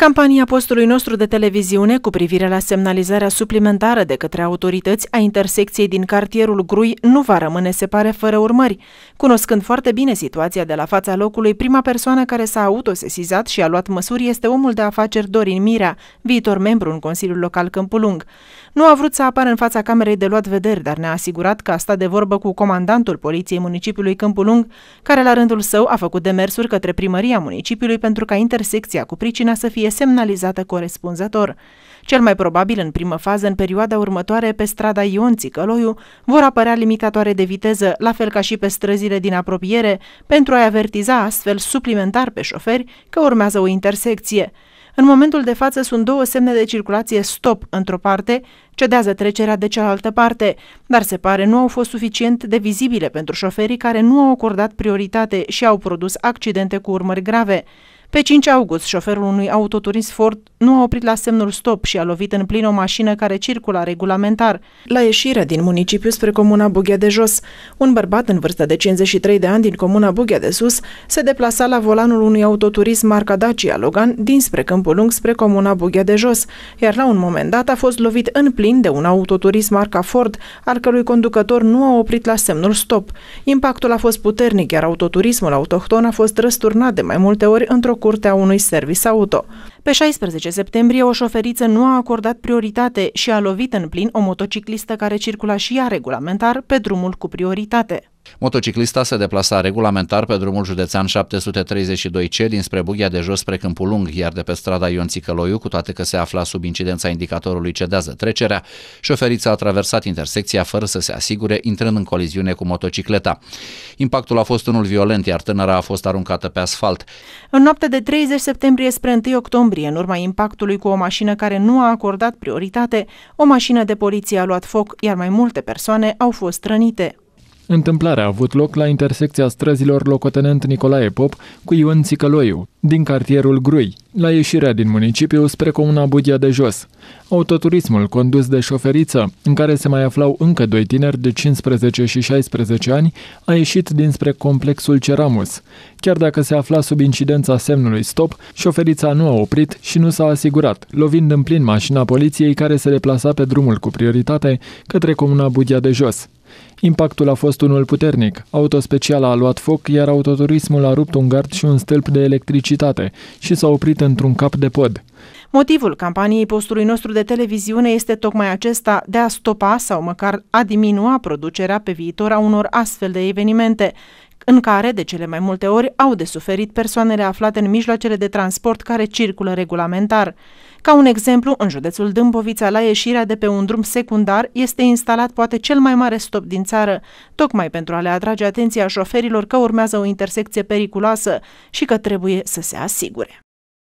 Campania postului nostru de televiziune cu privire la semnalizarea suplimentară de către autorități a intersecției din cartierul Grui nu va rămâne, se pare, fără urmări. Cunoscând foarte bine situația de la fața locului, prima persoană care s-a autosesizat și a luat măsuri este omul de afaceri Dorin Mirea, viitor membru în Consiliul Local Câmpulung. Nu a vrut să apară în fața camerei de luat vederi, dar ne-a asigurat că a stat de vorbă cu comandantul Poliției Municipiului Câmpulung, care la rândul său a făcut demersuri către primăria municipiului pentru ca intersecția cu pricina să fie semnalizată corespunzător. Cel mai probabil, în primă fază, în perioada următoare, pe strada Ion Țicăloiu vor apărea limitatoare de viteză, la fel ca și pe străzile din apropiere, pentru a-i avertiza astfel suplimentar pe șoferi că urmează o intersecție. În momentul de față sunt două semne de circulație stop într-o parte, cedează trecerea de cealaltă parte, dar se pare nu au fost suficient de vizibile pentru șoferii care nu au acordat prioritate și au produs accidente cu urmări grave. Pe 5 august, șoferul unui autoturism Ford nu a oprit la semnul stop și a lovit în plin o mașină care circula regulamentar. La ieșirea din municipiu spre comuna Bughea de Jos, un bărbat în vârstă de 53 de ani din comuna Bughea de Sus se deplasa la volanul unui autoturism marca Dacia Logan dinspre Câmpul Lung spre comuna Bughea de Jos, iar la un moment dat a fost lovit în plin de un autoturism marca Ford, al cărui conducător nu a oprit la semnul stop. Impactul a fost puternic, iar autoturismul autohton a fost răsturnat de mai multe ori într-o curte a unui service auto. Pe 16 15 septembrie, o șoferiță nu a acordat prioritate și a lovit în plin o motociclistă care circula și ea regulamentar pe drumul cu prioritate. Motociclista se deplasa regulamentar pe drumul județean 732C dinspre Bughia de Jos spre Câmpul Lung, iar de pe strada Ion Țicăloiu, cu toate că se afla sub incidența indicatorului cedează trecerea, șoferița a traversat intersecția fără să se asigure, intrând în coliziune cu motocicleta. Impactul a fost unul violent, iar tânăra a fost aruncată pe asfalt. În noaptea de 30 septembrie spre 1 octombrie, în urma impactului cu o mașină care nu a acordat prioritate, o mașină de poliție a luat foc, iar mai multe persoane au fost rănite. Întâmplarea a avut loc la intersecția străzilor locotenent Nicolae Pop cu Ion Țicăloiu, din cartierul Grui, la ieșirea din municipiu spre comuna Budia de Jos. Autoturismul condus de șoferiță, în care se mai aflau încă doi tineri de 15 și 16 ani, a ieșit dinspre complexul Ceramus. Chiar dacă se afla sub incidența semnului stop, șoferița nu a oprit și nu s-a asigurat, lovind în plin mașina poliției care se deplasa pe drumul cu prioritate către comuna Budia de Jos. Impactul a fost unul puternic. Autospeciala a luat foc, iar autoturismul a rupt un gard și un stâlp de electricitate și s-a oprit într-un cap de pod. Motivul campaniei postului nostru de televiziune este tocmai acesta de a stopa sau măcar a diminua producerea pe viitor a unor astfel de evenimente, în care, de cele mai multe ori, au de suferit persoanele aflate în mijloacele de transport care circulă regulamentar. Ca un exemplu, în județul Dâmbovița, la ieșirea de pe un drum secundar, este instalat poate cel mai mare stop din țară, tocmai pentru a le atrage atenția șoferilor că urmează o intersecție periculoasă și că trebuie să se asigure.